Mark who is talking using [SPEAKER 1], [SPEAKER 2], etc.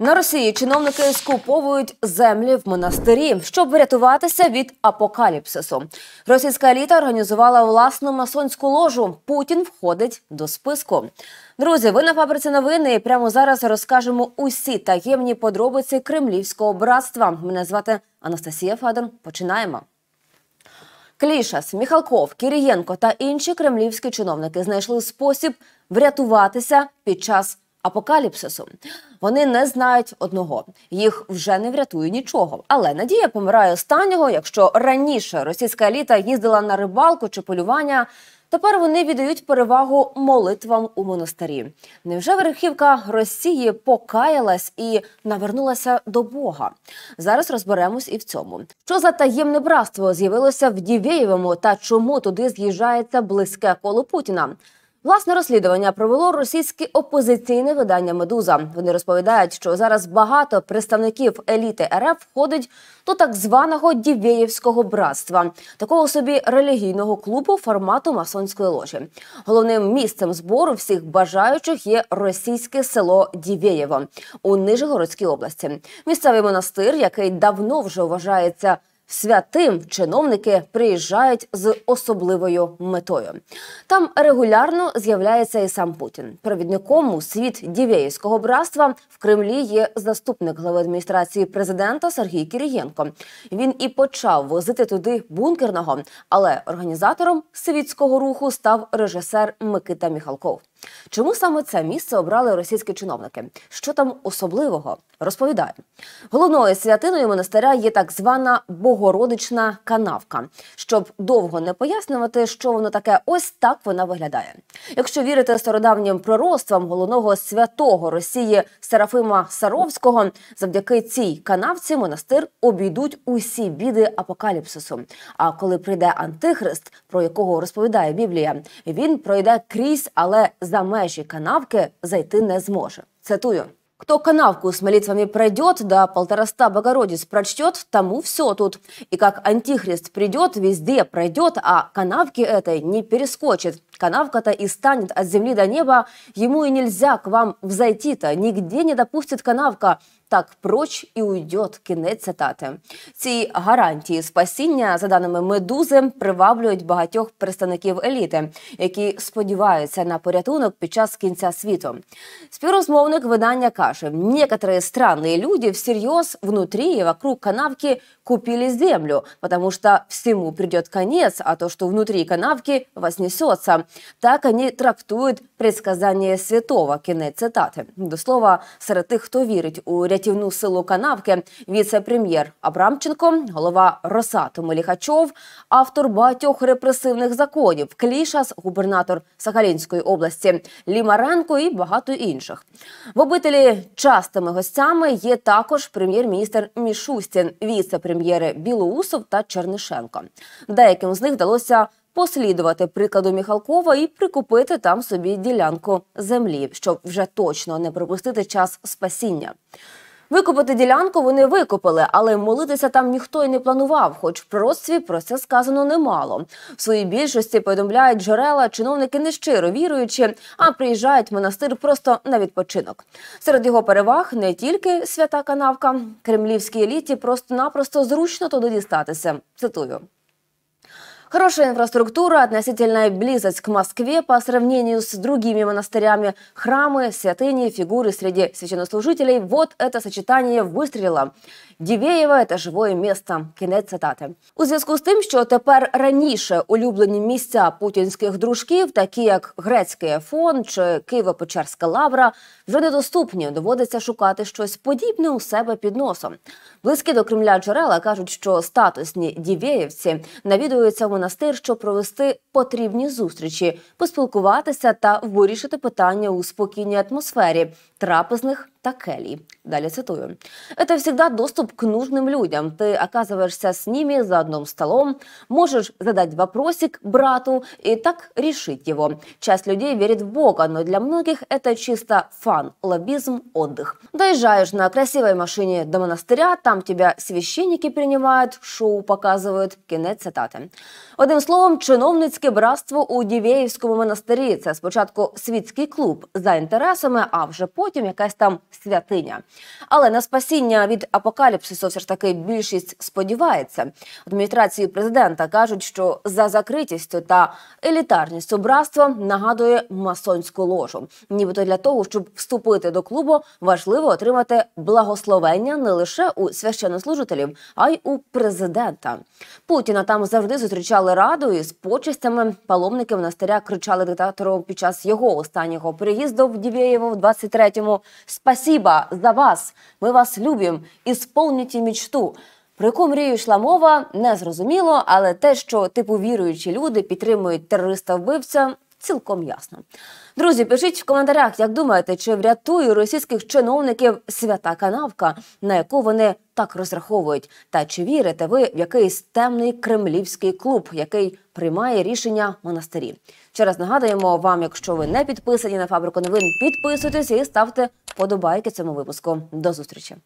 [SPEAKER 1] На Росії чиновники скуповують землі в монастирі, щоб врятуватися від апокаліпсису. Російська еліта організувала власну масонську ложу. Путін входить до списку. Друзі, ви на фабриці новини і прямо зараз розкажемо усі таємні подробиці кремлівського братства. Мене звати Анастасія Федор. Починаємо. Клішас, Міхалков, Кирієнко та інші кремлівські чиновники знайшли спосіб врятуватися під час Апокаліпсисом Вони не знають одного, їх вже не врятує нічого. Але надія помирає останнього. Якщо раніше російська еліта їздила на рибалку чи полювання, тепер вони віддають перевагу молитвам у монастирі. Невже верхівка Росії покаялась і навернулася до Бога? Зараз розберемось і в цьому, що за таємне братство з'явилося в Дівєєвому та чому туди з'їжджається близьке коло Путіна. Власне розслідування провело російське опозиційне видання Медуза. Вони розповідають, що зараз багато представників еліти РФ входить до так званого дівєєвського братства, такого собі релігійного клубу формату масонської ложі. Головним місцем збору всіх бажаючих є російське село Дівєєво у Нижегородській області. Місцевий монастир, який давно вже вважається святим чиновники приїжджають з особливою метою. Там регулярно з'являється і сам Путін. Провідником у світ дівєївського братства в Кремлі є заступник глави адміністрації президента Сергій Кірієнко. Він і почав возити туди бункерного, але організатором світського руху став режисер Микита Міхалков. Чому саме це місце обрали російські чиновники? Що там особливого? Розповідаю. Головною святиною монастиря є так звана Богородична канавка. Щоб довго не пояснювати, що воно таке, ось так вона виглядає. Якщо вірити стародавнім пророцтвам головного святого Росії Серафима Саровського, завдяки цій канавці монастир обійдуть усі біди апокаліпсису. А коли прийде антихрист, про якого розповідає Біблія, він пройде крізь, але за межі канавки зайти не зможе. Цитую. Кто канавку с молитвами пройдет, да полтораста Богородиц прочтет, тому все тут. И как антихрист придет, везде пройдет, а канавки этой не перескочит. Канавка-то и станет от земли до неба, ему и нельзя к вам взойти-то, нигде не допустит канавка, так прочь і уйдет. Кінець цитати. Ці гарантії спасіння, за даними медузи, приваблюють багатьох представників еліти, які сподіваються на порятунок під час кінця світу. Співрозмовник видання каже: некоторые странные люди всерьез внутри и вокруг канавки купили землю, потому що всему придет конец, а то, що внутри канавки, вознесется. Так они трактують предсказання святого. Кінець цитати. До слова, серед тих, хто вірить у рятівництво рятівну силу канавки, віце-прем'єр Абрамченко, голова Росатому Ліхачов, автор багатьох репресивних законів, Клішас, губернатор Сахалінської області, Лімаренко і багато інших. В обителі частими гостями є також прем'єр-міністр Мішустін, віце-прем'єри Білоусов та Чернишенко. Деяким з них вдалося. Послідувати прикладу Міхалкова і прикупити там собі ділянку землі, щоб вже точно не пропустити час спасіння. Викопати ділянку вони викопали, але молитися там ніхто й не планував, хоч в пророцтві про це сказано немало. В своїй більшості повідомляють джерела, чиновники не щиро віруючі, а приїжджають в монастир просто на відпочинок. Серед його переваг не тільки свята канавка, кремлівській еліті просто-напросто зручно туди дістатися. Цитую. Хорошая инфраструктура, относительная близость к Москве по сравнению с другими монастырями, храмы, святыни, фигуры среди священнослужителей – вот это сочетание выстрілило. Дівєєва – це живое місто. Кінець цитати. У зв'язку з тим, що тепер раніше улюблені місця путінських дружків, такі як Грецький фон, чи Києво-Печерська лавра, вже недоступні. Доводиться шукати щось подібне у себе під носом. Близькі до Кремля джерела кажуть, що статусні дівєєвці навідуються в монастир, щоб провести потрібні зустрічі, поспілкуватися та вирішити питання у спокійній атмосфері трапезных та келій. Далі цитую. «Это завжди доступ к нужным людям. Ти оказываешься з ними за одним столом, можеш задати вопросик брату і так рішити його. Часть людей вірить в Бога, но для многих это чисто фан, лобізм, отдых. Доїжджаєш на красивой машині до монастыря, там тебе священники приймають, шоу показують, Кінець цитати. Одним словом, чиновницьке братство у Дівєївському монастирі – це спочатку світський клуб за інтересами, а вже потім потім якась там святиня. Але на спасіння від апокаліпсису все ж таки більшість сподівається. Адміністрації президента кажуть, що за закритістю та елітарністю братства нагадує масонську ложу, нібито для того, щоб вступити до клубу, важливо отримати благословення не лише у священнослужителів, а й у президента. Путіна там завжди зустрічали радою з почестями паломники монастиря кричали диктатору під час його останнього приїзду в Дівєєво в 23 Поэтому спасибо за вас. Ми вас любим. Ісполніті мічту. Про яку мрію йшла мова, не зрозуміло, але те, що типу віруючі люди підтримують терориста-вбивця, цілком ясно. Друзі, пишіть в коментарях, як думаєте, чи врятує російських чиновників свята канавка, на яку вони так розраховують, та чи вірите ви в якийсь темний кремлівський клуб, який приймає рішення монастирі? Ще раз нагадуємо вам, якщо ви не підписані на фабрику новин, підписуйтесь і ставте подобайки цьому випуску. До зустрічі.